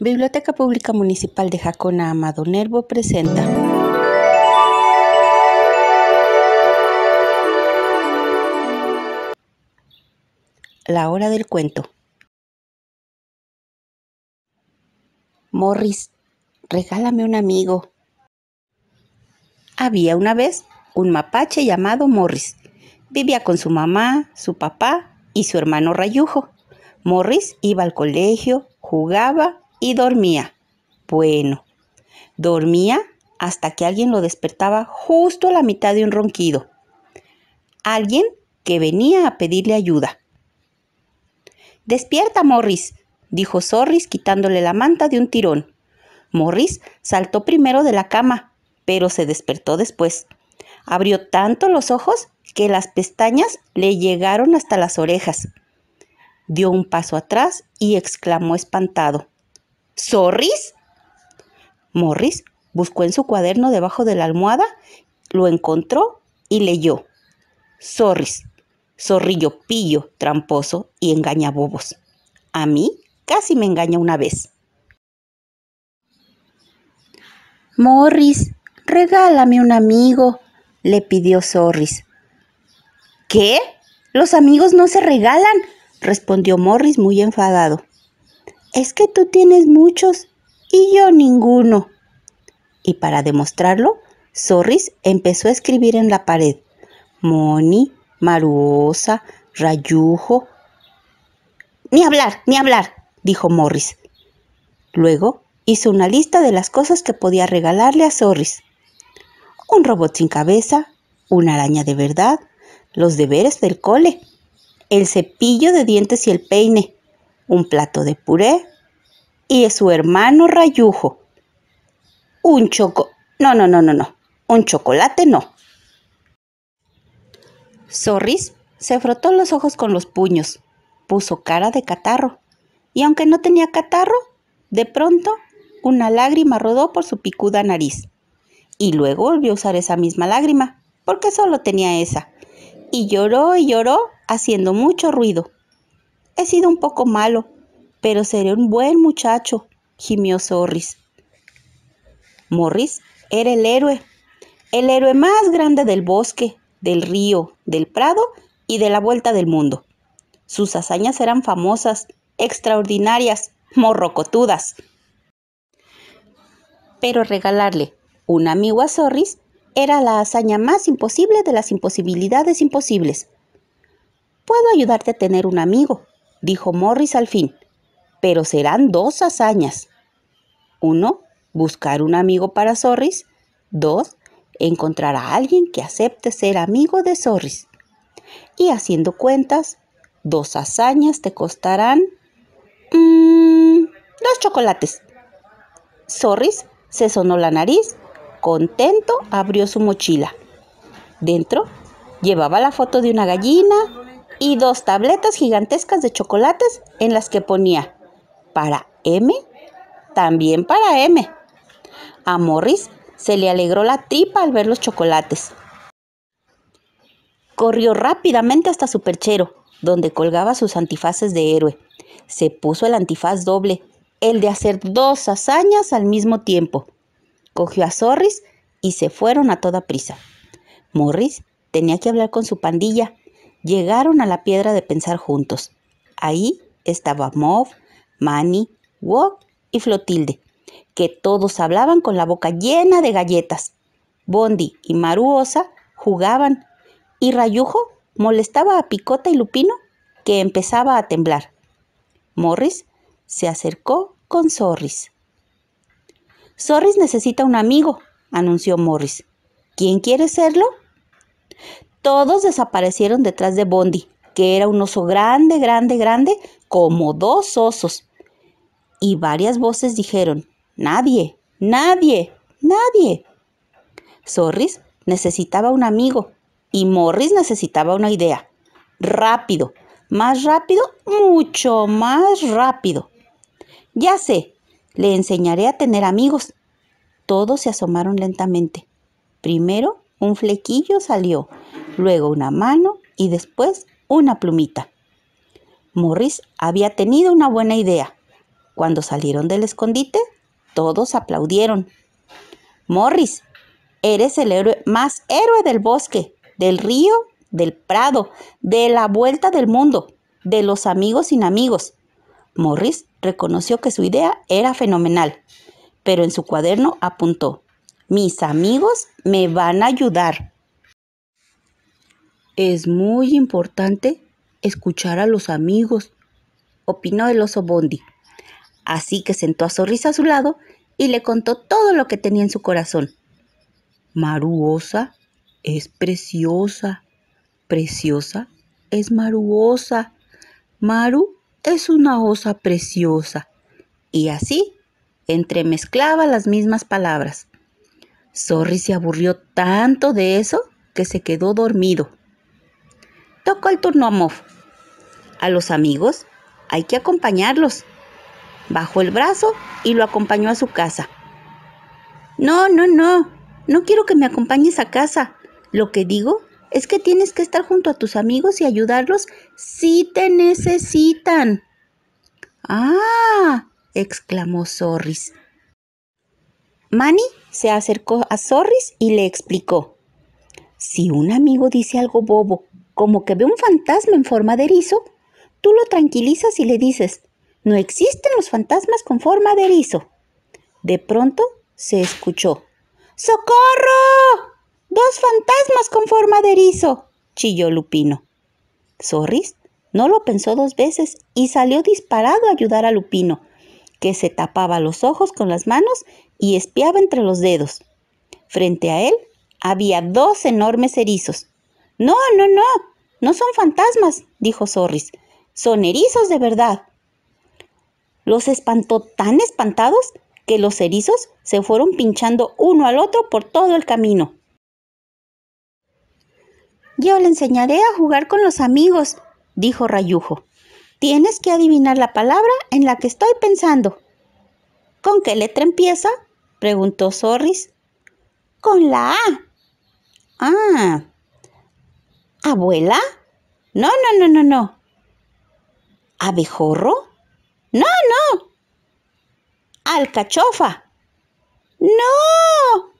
Biblioteca Pública Municipal de Jacona Amado Nervo presenta. La hora del cuento. Morris, regálame un amigo. Había una vez un mapache llamado Morris. Vivía con su mamá, su papá y su hermano Rayujo. Morris iba al colegio, jugaba y dormía. Bueno, dormía hasta que alguien lo despertaba justo a la mitad de un ronquido. Alguien que venía a pedirle ayuda. Despierta, Morris, dijo Sorris quitándole la manta de un tirón. Morris saltó primero de la cama, pero se despertó después. Abrió tanto los ojos que las pestañas le llegaron hasta las orejas. Dio un paso atrás y exclamó espantado. ¿Sorris? Morris buscó en su cuaderno debajo de la almohada, lo encontró y leyó. Sorris, zorrillo pillo, tramposo y engaña bobos. A mí casi me engaña una vez. Morris, regálame un amigo, le pidió Sorris. ¿Qué? Los amigos no se regalan, respondió Morris muy enfadado es que tú tienes muchos y yo ninguno. Y para demostrarlo, Sorris empezó a escribir en la pared. Moni, Maruosa, Rayujo. Ni hablar, ni hablar, dijo Morris. Luego hizo una lista de las cosas que podía regalarle a Sorris. Un robot sin cabeza, una araña de verdad, los deberes del cole, el cepillo de dientes y el peine, un plato de puré y su hermano Rayujo. Un choco... No, no, no, no, no. Un chocolate no. Sorris se frotó los ojos con los puños, puso cara de catarro, y aunque no tenía catarro, de pronto una lágrima rodó por su picuda nariz. Y luego volvió a usar esa misma lágrima, porque solo tenía esa, y lloró y lloró haciendo mucho ruido. He sido un poco malo, pero seré un buen muchacho, gimió Sorris. Morris era el héroe, el héroe más grande del bosque, del río, del prado y de la vuelta del mundo. Sus hazañas eran famosas, extraordinarias, morrocotudas. Pero regalarle un amigo a Sorris era la hazaña más imposible de las imposibilidades imposibles. Puedo ayudarte a tener un amigo, dijo Morris al fin, pero serán dos hazañas. Uno, buscar un amigo para Sorris. Dos, encontrar a alguien que acepte ser amigo de Sorris. Y haciendo cuentas, dos hazañas te costarán mmm, dos chocolates. Sorris se sonó la nariz, contento abrió su mochila. Dentro llevaba la foto de una gallina, y dos tabletas gigantescas de chocolates en las que ponía para M, también para M. A Morris se le alegró la tripa al ver los chocolates. Corrió rápidamente hasta su perchero, donde colgaba sus antifaces de héroe. Se puso el antifaz doble, el de hacer dos hazañas al mismo tiempo. Cogió a Zorris y se fueron a toda prisa. Morris tenía que hablar con su pandilla Llegaron a la piedra de pensar juntos. Ahí estaba Mob, Manny, Wok y Flotilde, que todos hablaban con la boca llena de galletas. Bondi y Maruosa jugaban y Rayujo molestaba a Picota y Lupino, que empezaba a temblar. Morris se acercó con Sorris. Sorris necesita un amigo, anunció Morris. ¿Quién quiere serlo? Todos desaparecieron detrás de Bondi, que era un oso grande, grande, grande, como dos osos. Y varias voces dijeron, nadie, nadie, nadie. Sorris necesitaba un amigo y Morris necesitaba una idea. Rápido, más rápido, mucho más rápido. Ya sé, le enseñaré a tener amigos. Todos se asomaron lentamente. Primero, un flequillo salió, luego una mano y después una plumita. Morris había tenido una buena idea. Cuando salieron del escondite, todos aplaudieron. Morris, eres el héroe más héroe del bosque, del río, del prado, de la vuelta del mundo, de los amigos sin amigos. Morris reconoció que su idea era fenomenal, pero en su cuaderno apuntó, mis amigos me van a ayudar. Es muy importante escuchar a los amigos, opinó el oso Bondi. Así que sentó a Zorriza a su lado y le contó todo lo que tenía en su corazón. Maruosa es preciosa. Preciosa es Maruosa. Maru es una osa preciosa. Y así entremezclaba las mismas palabras. Zorri se aburrió tanto de eso que se quedó dormido. Tocó el turno a Moff. A los amigos hay que acompañarlos. Bajó el brazo y lo acompañó a su casa. No, no, no, no quiero que me acompañes a casa. Lo que digo es que tienes que estar junto a tus amigos y ayudarlos si te necesitan. Ah, exclamó Zorris. Manny se acercó a Zorris y le explicó. Si un amigo dice algo bobo como que ve un fantasma en forma de erizo, tú lo tranquilizas y le dices, no existen los fantasmas con forma de erizo. De pronto se escuchó, ¡Socorro! Dos fantasmas con forma de erizo, chilló Lupino. Zorris no lo pensó dos veces y salió disparado a ayudar a Lupino, que se tapaba los ojos con las manos y espiaba entre los dedos. Frente a él había dos enormes erizos, no, no, no, no son fantasmas, dijo Sorris. Son erizos de verdad. Los espantó tan espantados que los erizos se fueron pinchando uno al otro por todo el camino. Yo le enseñaré a jugar con los amigos, dijo Rayujo. Tienes que adivinar la palabra en la que estoy pensando. ¿Con qué letra empieza? preguntó Sorris. Con la A. Ah, ¿Abuela? No, no, no, no, no. ¿Abejorro? No, no. ¿Alcachofa? No.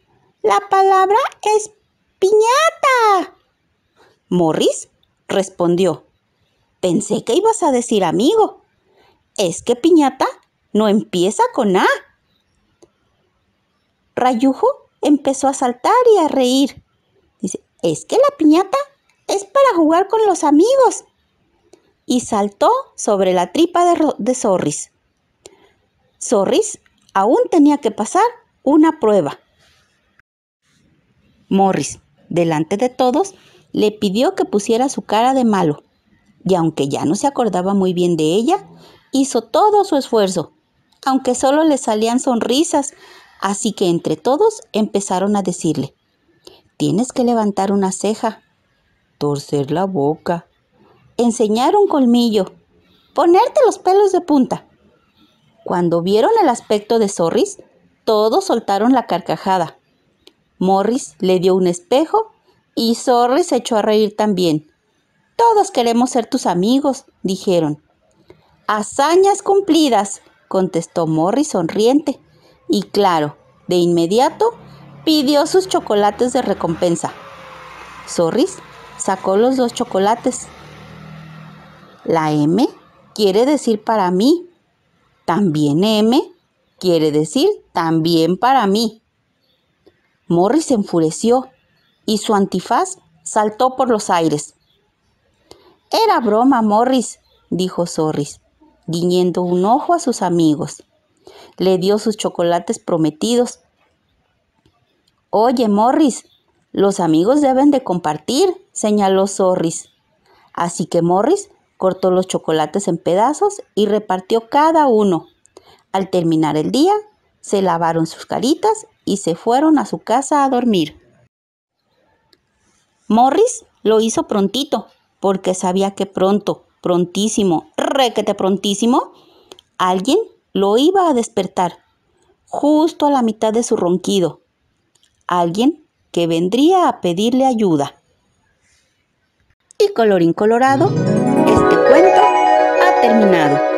La palabra es piñata. Morris respondió. Pensé que ibas a decir amigo. Es que piñata no empieza con A. Rayujo empezó a saltar y a reír. Dice, es que la piñata es para jugar con los amigos. Y saltó sobre la tripa de, Zorris. Zorris aún tenía que pasar una prueba. Morris, delante de todos, le pidió que pusiera su cara de malo, y aunque ya no se acordaba muy bien de ella, hizo todo su esfuerzo, aunque solo le salían sonrisas, así que entre todos empezaron a decirle, tienes que levantar una ceja, torcer la boca, enseñar un colmillo, ponerte los pelos de punta. Cuando vieron el aspecto de Zorris, todos soltaron la carcajada. Morris le dio un espejo y Sorris se echó a reír también. Todos queremos ser tus amigos, dijeron. Hazañas cumplidas, contestó Morris sonriente. Y claro, de inmediato pidió sus chocolates de recompensa. Sorris sacó los dos chocolates. La M quiere decir para mí. También M quiere decir también para mí. Morris se enfureció y su antifaz saltó por los aires. Era broma, Morris, dijo Sorris, guiñando un ojo a sus amigos. Le dio sus chocolates prometidos. Oye, Morris, los amigos deben de compartir, señaló Sorris. Así que Morris cortó los chocolates en pedazos y repartió cada uno. Al terminar el día, se lavaron sus caritas y se fueron a su casa a dormir. Morris lo hizo prontito, porque sabía que pronto, prontísimo, requete prontísimo, alguien lo iba a despertar, justo a la mitad de su ronquido. Alguien que vendría a pedirle ayuda. Y colorín colorado, este cuento ha terminado.